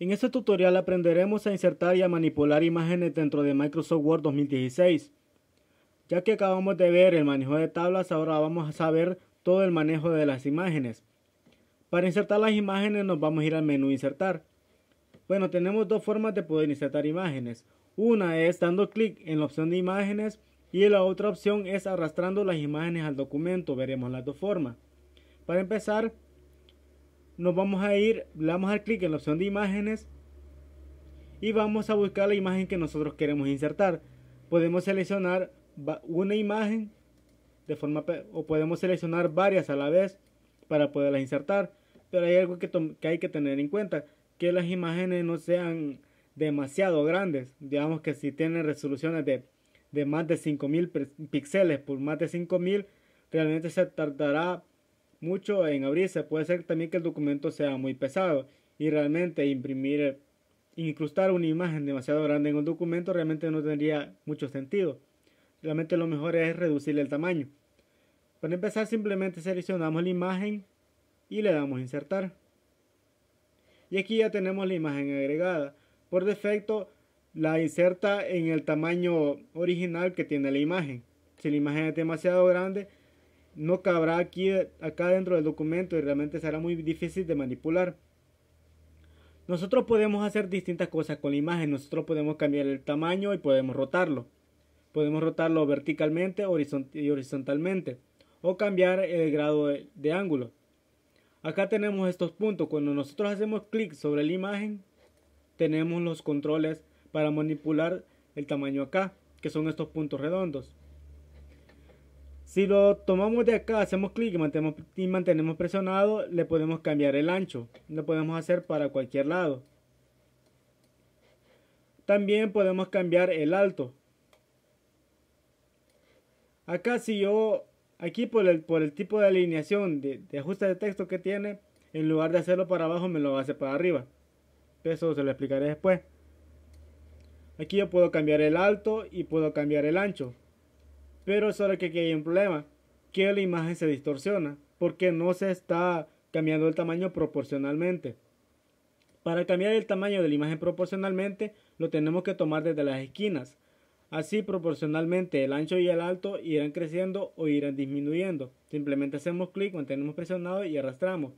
En este tutorial aprenderemos a insertar y a manipular imágenes dentro de Microsoft Word 2016. Ya que acabamos de ver el manejo de tablas, ahora vamos a saber todo el manejo de las imágenes. Para insertar las imágenes nos vamos a ir al menú insertar. Bueno, tenemos dos formas de poder insertar imágenes. Una es dando clic en la opción de imágenes y la otra opción es arrastrando las imágenes al documento. Veremos las dos formas. Para empezar, nos vamos a ir, le vamos a clic en la opción de imágenes y vamos a buscar la imagen que nosotros queremos insertar. Podemos seleccionar una imagen de forma o podemos seleccionar varias a la vez para poderlas insertar, pero hay algo que, hay que tener en cuenta, que las imágenes no sean demasiado grandes, digamos que si tienen resoluciones de, de más de 5000 píxeles por más de 5000, realmente se tardará mucho en abrirse. Puede ser también que el documento sea muy pesado y realmente imprimir, incrustar una imagen demasiado grande en un documento realmente no tendría mucho sentido. Realmente lo mejor es reducir el tamaño. Para empezar simplemente seleccionamos la imagen y le damos insertar. Y aquí ya tenemos la imagen agregada. Por defecto la inserta en el tamaño original que tiene la imagen. Si la imagen es demasiado grande, no cabrá aquí, acá dentro del documento y realmente será muy difícil de manipular. Nosotros podemos hacer distintas cosas con la imagen. Nosotros podemos cambiar el tamaño y podemos rotarlo. Podemos rotarlo verticalmente y horizontalmente. O cambiar el grado de, de ángulo. Acá tenemos estos puntos. Cuando nosotros hacemos clic sobre la imagen, tenemos los controles para manipular el tamaño acá, que son estos puntos redondos. Si lo tomamos de acá, hacemos clic y mantenemos, presionado, le podemos cambiar el ancho. Lo podemos hacer para cualquier lado. También podemos cambiar el alto. Acá si yo, aquí por el, por el tipo de alineación de ajuste de texto que tiene, en lugar de hacerlo para abajo me lo hace para arriba. Eso se lo explicaré después. Aquí yo puedo cambiar el alto y puedo cambiar el ancho. Pero solo que aquí hay un problema, que la imagen se distorsiona porque no se está cambiando el tamaño proporcionalmente. Para cambiar el tamaño de la imagen proporcionalmente lo tenemos que tomar desde las esquinas. Así proporcionalmente el ancho y el alto irán creciendo o irán disminuyendo. Simplemente hacemos clic, mantenemos presionado y arrastramos.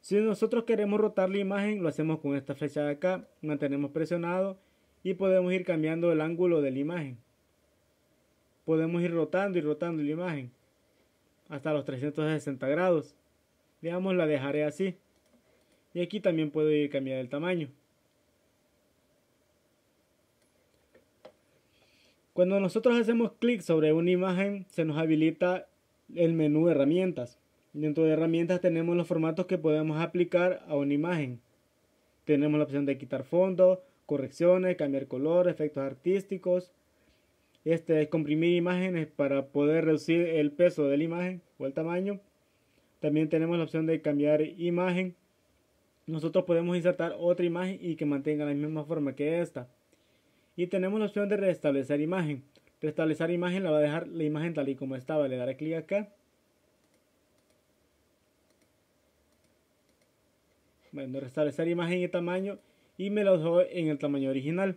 Si nosotros queremos rotar la imagen lo hacemos con esta flecha de acá, mantenemos presionado y podemos ir cambiando el ángulo de la imagen podemos ir rotando y rotando la imagen hasta los 360 grados. Digamos, la dejaré así. Y aquí también puedo ir cambiando el tamaño. Cuando nosotros hacemos clic sobre una imagen, se nos habilita el menú de herramientas. Dentro de herramientas tenemos los formatos que podemos aplicar a una imagen. Tenemos la opción de quitar fondo, correcciones, cambiar color, efectos artísticos, este, comprimir imágenes para poder reducir el peso de la imagen o el tamaño. También tenemos la opción de cambiar imagen. Nosotros podemos insertar otra imagen y que mantenga la misma forma que esta. Y tenemos la opción de restablecer imagen. Restablecer imagen la va a dejar la imagen tal y como estaba. Le daré clic acá. Bueno, restablecer imagen y tamaño y me lo dejó en el tamaño original.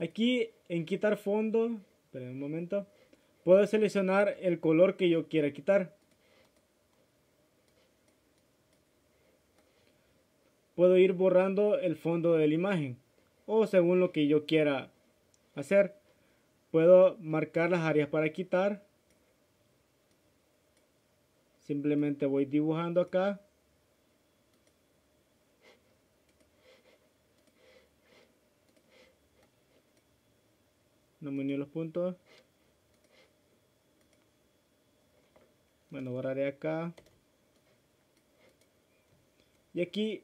Aquí en quitar fondo, en un momento, puedo seleccionar el color que yo quiera quitar. Puedo ir borrando el fondo de la imagen o según lo que yo quiera hacer. Puedo marcar las áreas para quitar. Simplemente voy dibujando acá No me unió los puntos. Bueno, borraré acá. Y aquí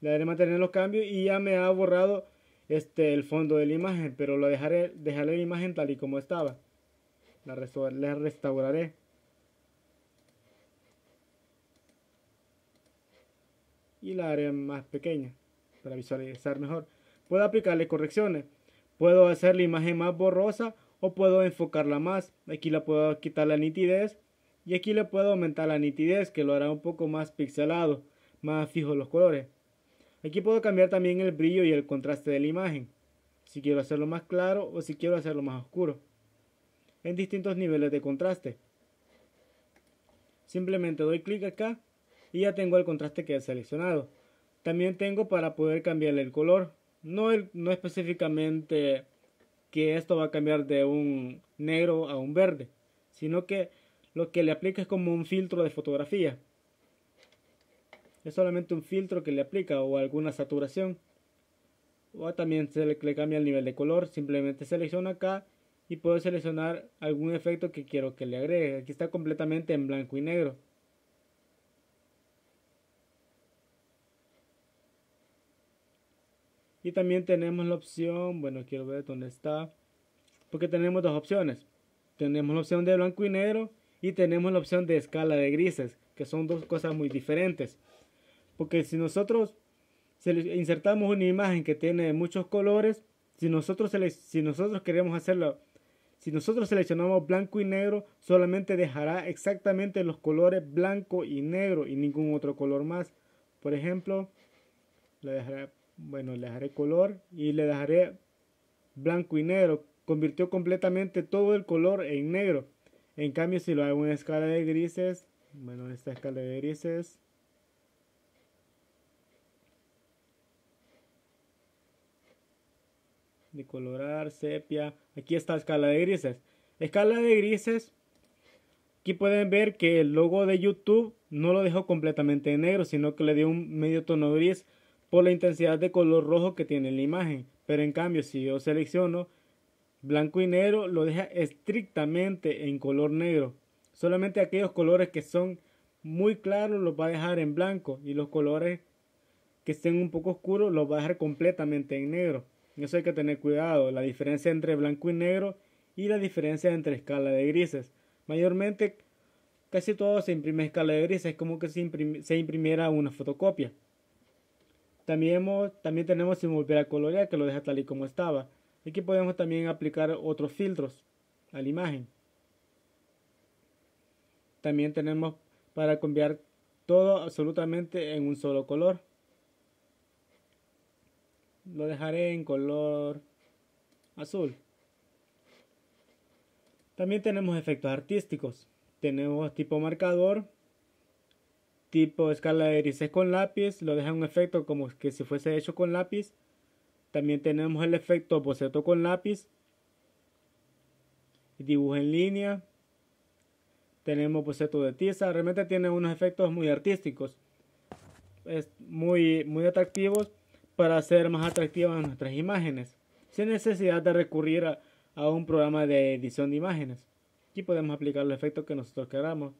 le daré mantener los cambios y ya me ha borrado este el fondo de la imagen, pero lo dejaré dejaré la imagen tal y como estaba. La, la restauraré. Y la haré más pequeña para visualizar mejor. Puedo aplicarle correcciones. Puedo hacer la imagen más borrosa o puedo enfocarla más. Aquí la puedo quitar la nitidez y aquí le puedo aumentar la nitidez que lo hará un poco más pixelado, más fijo los colores. Aquí puedo cambiar también el brillo y el contraste de la imagen, si quiero hacerlo más claro o si quiero hacerlo más oscuro, en distintos niveles de contraste. Simplemente doy clic acá y ya tengo el contraste que he seleccionado. También tengo para poder cambiarle el color, no, no específicamente que esto va a cambiar de un negro a un verde, sino que lo que le aplica es como un filtro de fotografía. Es solamente un filtro que le aplica o alguna saturación. O también se le, le cambia el nivel de color. Simplemente selecciono acá y puedo seleccionar algún efecto que quiero que le agregue. Aquí está completamente en blanco y negro. también tenemos la opción, bueno, quiero ver dónde está, porque tenemos dos opciones. Tenemos la opción de blanco y negro y tenemos la opción de escala de grises, que son dos cosas muy diferentes. Porque si nosotros insertamos una imagen que tiene muchos colores, si nosotros, si nosotros queremos hacerlo, si nosotros seleccionamos blanco y negro, solamente dejará exactamente los colores blanco y negro y ningún otro color más. Por ejemplo, dejaré bueno, le dejaré color y le dejaré blanco y negro. Convirtió completamente todo el color en negro. En cambio, si lo hago en escala de grises, bueno, esta escala de grises. De colorar, sepia. Aquí está escala de grises. Escala de grises. Aquí pueden ver que el logo de YouTube no lo dejó completamente en negro, sino que le dio un medio tono gris por la intensidad de color rojo que tiene la imagen. Pero en cambio, si yo selecciono blanco y negro, lo deja estrictamente en color negro. Solamente aquellos colores que son muy claros los va a dejar en blanco y los colores que estén un poco oscuros los va a dejar completamente en negro. Eso hay que tener cuidado, la diferencia entre blanco y negro y la diferencia entre escala de grises. Mayormente casi todo se imprime escala de grises, es como que se imprimiera una fotocopia. También, también tenemos si volver a colorear que lo deja tal y como estaba. Aquí podemos también aplicar otros filtros a la imagen. También tenemos para cambiar todo absolutamente en un solo color. Lo dejaré en color azul. También tenemos efectos artísticos. Tenemos tipo marcador, tipo escala de grises con lápiz, lo deja un efecto como que si fuese hecho con lápiz. También tenemos el efecto boceto con lápiz, dibujo en línea, tenemos boceto de tiza, realmente tiene unos efectos muy artísticos, es muy, muy atractivos para hacer más atractivas nuestras imágenes, sin necesidad de recurrir a, a un programa de edición de imágenes. Aquí podemos aplicar los efectos que nosotros queramos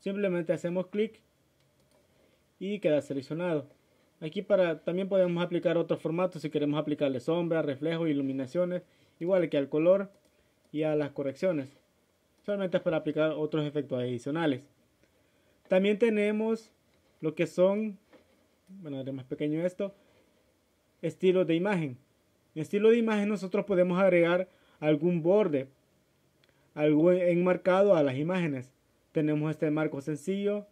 simplemente hacemos clic y queda seleccionado aquí para también podemos aplicar otros formatos si queremos aplicarle sombra, reflejo, iluminaciones igual que al color y a las correcciones solamente es para aplicar otros efectos adicionales también tenemos lo que son bueno, haré más pequeño esto estilos de imagen en estilo de imagen nosotros podemos agregar algún borde algo enmarcado a las imágenes tenemos este marco sencillo,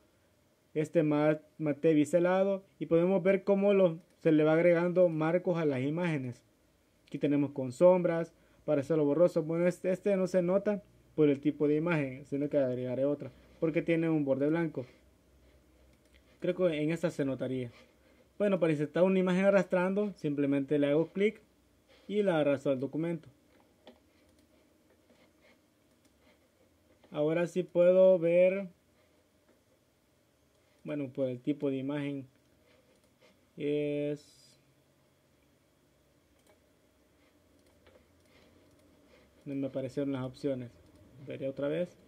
este mate biselado y podemos ver cómo se le va agregando marcos a las imágenes. Aquí tenemos con sombras para hacerlo borroso. Bueno, este, este no se nota por el tipo de imagen, sino que agregaré otra porque tiene un borde blanco. Creo que en esta se notaría. Bueno, para insertar una imagen arrastrando, simplemente le hago clic y la arrastro al documento. Ahora sí puedo ver, bueno, por el tipo de imagen. Es... No me aparecieron las opciones. Veré otra vez.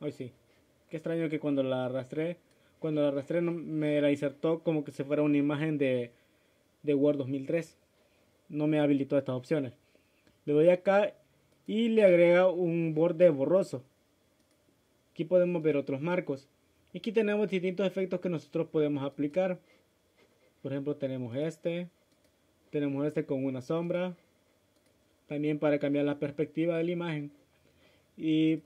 Hoy sí. Qué extraño que cuando la arrastré, cuando la arrastré me la insertó como que se fuera una imagen de, de Word 2003 no me habilitó estas opciones. Le doy acá y le agrega un borde borroso. Aquí podemos ver otros marcos. Aquí tenemos distintos efectos que nosotros podemos aplicar. Por ejemplo, tenemos este. Tenemos este con una sombra. También para cambiar la perspectiva de la imagen. Y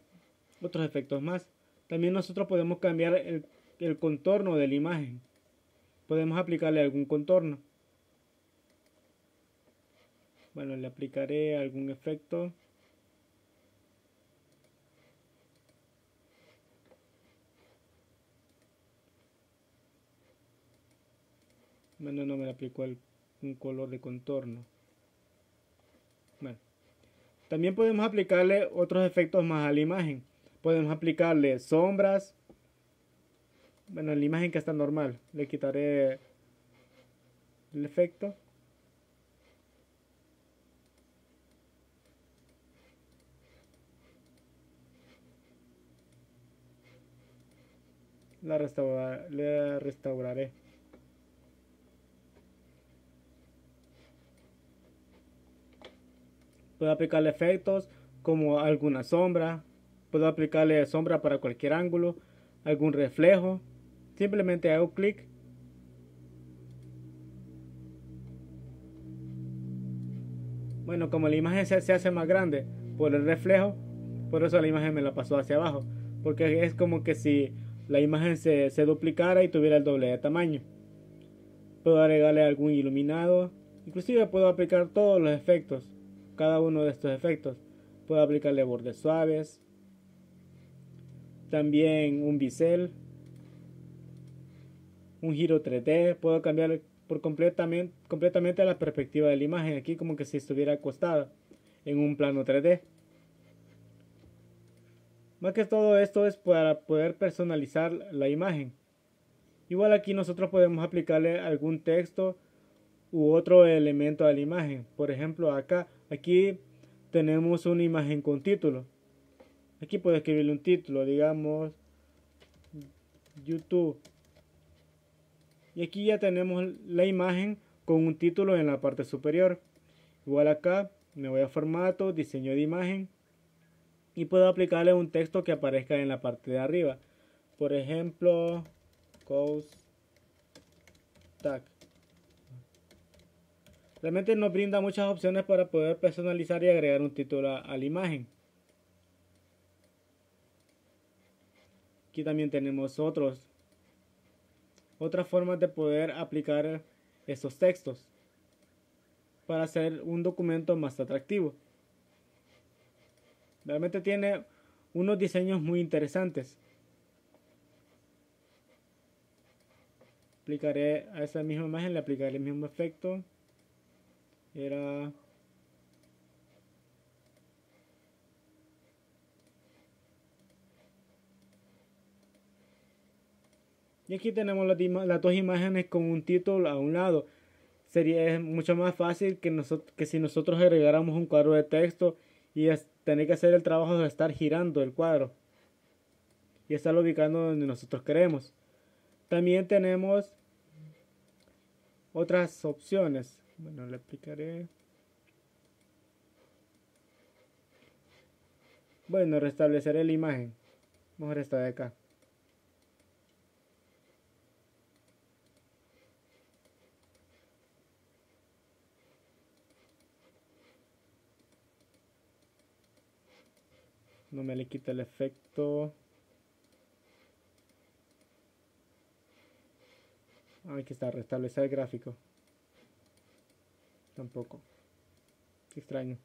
otros efectos más. También nosotros podemos cambiar el, el contorno de la imagen. Podemos aplicarle algún contorno. Bueno, le aplicaré algún efecto. Bueno, no me aplicó un color de contorno. Bueno. También podemos aplicarle otros efectos más a la imagen. Podemos aplicarle sombras. Bueno, la imagen que está normal. Le quitaré el efecto. la, restauraré. Puedo aplicarle efectos como alguna sombra. Puedo aplicarle sombra para cualquier ángulo, algún reflejo. Simplemente hago clic Bueno, como la imagen se, hace más grande por el reflejo, por eso la imagen me la pasó hacia abajo. Porque es como que si la imagen se, duplicara y tuviera el doble de tamaño. Puedo agregarle algún iluminado, inclusive puedo aplicar todos los efectos, cada uno de estos efectos. Puedo aplicarle bordes suaves, también un bisel, un giro 3D, puedo cambiar por completamente, completamente la perspectiva de la imagen, aquí como que si estuviera acostada en un plano 3D. Más que todo esto es para poder personalizar la imagen. Igual aquí nosotros podemos aplicarle algún texto u otro elemento a la imagen. Por ejemplo, acá, aquí tenemos una imagen con título. Aquí puedo escribirle un título, digamos YouTube. Y aquí ya tenemos la imagen con un título en la parte superior. Igual acá me voy a formato, diseño de imagen y puedo aplicarle un texto que aparezca en la parte de arriba. Por ejemplo, cost tag. Realmente nos brinda muchas opciones para poder personalizar y agregar un título a, la imagen. Aquí también tenemos otros, otras formas de poder aplicar estos textos para hacer un documento más atractivo. Realmente tiene unos diseños muy interesantes. Aplicaré a esa misma imagen, le aplicaré el mismo efecto. Era... Y aquí tenemos las, dos imágenes con un título a un lado. Sería mucho más fácil que, que si nosotros agregáramos un cuadro de texto y tener que hacer el trabajo de estar girando el cuadro y estarlo ubicando donde nosotros queremos. También tenemos otras opciones. Bueno, le explicaré. Bueno, restableceré la imagen. Vamos a de acá. No me le quita el efecto. Ah, que está, restablecer el gráfico. Tampoco. Qué extraño.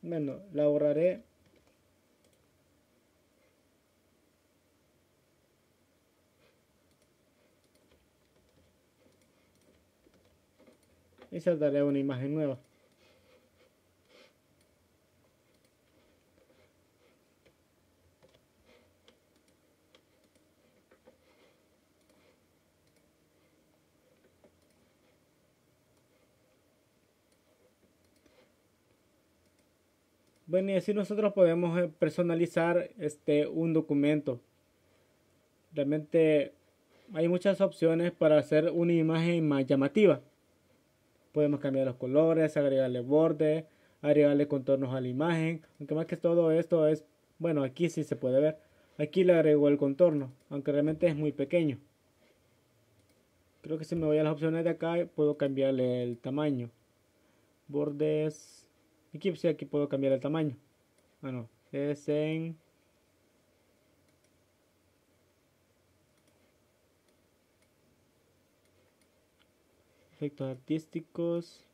Bueno, la borraré y saltaré una imagen nueva. Bueno, y así nosotros podemos eh, personalizar este, un documento. Realmente hay muchas opciones para hacer una imagen más llamativa. Podemos cambiar los colores, agregarle borde, agregarle contornos a la imagen. Aunque más que todo esto es, bueno, aquí sí se puede ver. Aquí le agregó el contorno, aunque realmente es muy pequeño. Creo que si me voy a las opciones de acá, puedo cambiarle el tamaño. Bordes. Aquí, sí, aquí puedo cambiar el tamaño. bueno ah, Es en efectos artísticos.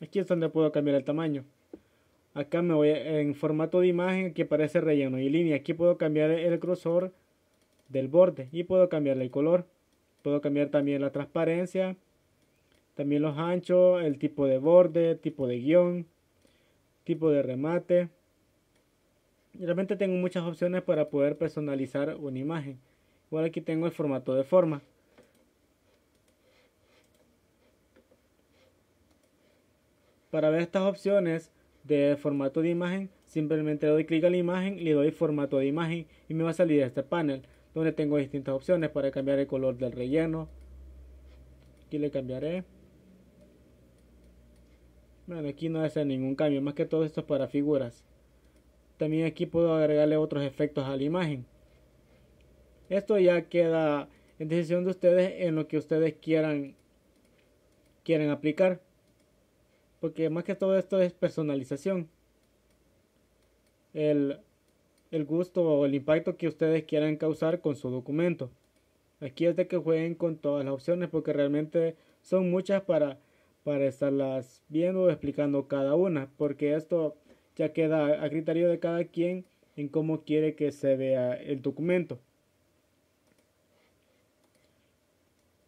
Aquí es donde puedo cambiar el tamaño. Acá me voy en formato de imagen que parece relleno y línea. Aquí puedo cambiar el grosor del borde y puedo cambiarle el color. Puedo cambiar también la transparencia, también los anchos, el tipo de borde, tipo de guión, tipo de remate. Realmente tengo muchas opciones para poder personalizar una imagen. Igual aquí tengo el formato de forma. Para ver estas opciones de formato de imagen, simplemente le doy clic a la imagen, le doy formato de imagen y me va a salir este panel donde tengo distintas opciones para cambiar el color del relleno. Aquí le cambiaré. Bueno, aquí no hace ningún cambio, más que todo esto es para figuras. También aquí puedo agregarle otros efectos a la imagen. Esto ya queda en decisión de ustedes en lo que ustedes quieran, Quieren aplicar. Porque más que todo esto es personalización. El, el gusto o el impacto que ustedes quieran causar con su documento. Aquí es de que jueguen con todas las opciones porque realmente son muchas para, para estarlas viendo o explicando cada una. Porque esto ya queda a criterio de cada quien en cómo quiere que se vea el documento.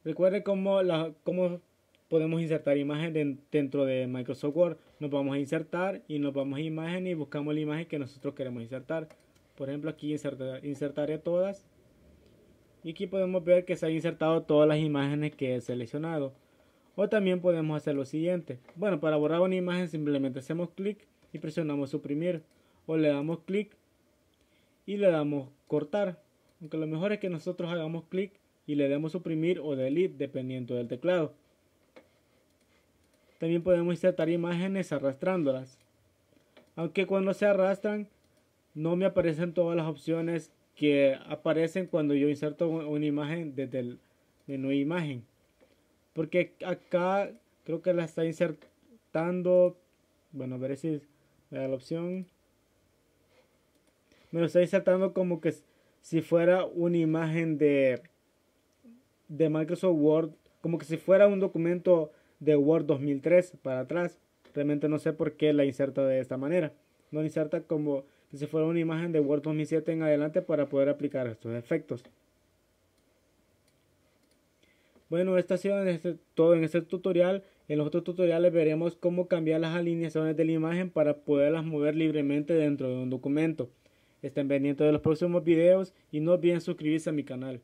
Recuerde cómo, la, cómo podemos insertar imagen dentro de Microsoft Word. Nos vamos a insertar y nos vamos a imagen y buscamos la imagen que nosotros queremos insertar. Por ejemplo, aquí insertar, insertaré todas. Y aquí podemos ver que se han insertado todas las imágenes que he seleccionado. O también podemos hacer lo siguiente. Bueno, para borrar una imagen simplemente hacemos clic y presionamos suprimir. O le damos clic y le damos cortar. Aunque lo mejor es que nosotros hagamos clic y le demos suprimir o delete dependiendo del teclado. También podemos insertar imágenes arrastrándolas. Aunque cuando se arrastran no me aparecen todas las opciones que aparecen cuando yo inserto una imagen desde el menú imagen. Porque acá creo que la está insertando. Bueno, a ver si me la opción. Me lo está insertando como que si fuera una imagen de, de Microsoft Word. Como que si fuera un documento de Word 2003 para atrás. Realmente no sé por qué la inserta de esta manera. No inserta como si fuera una imagen de Word 2007 en adelante para poder aplicar estos efectos. Bueno, esto ha sido este, todo en este tutorial. En los otros tutoriales veremos cómo cambiar las alineaciones de la imagen para poderlas mover libremente dentro de un documento. Estén pendientes de los próximos videos y no olviden suscribirse a mi canal.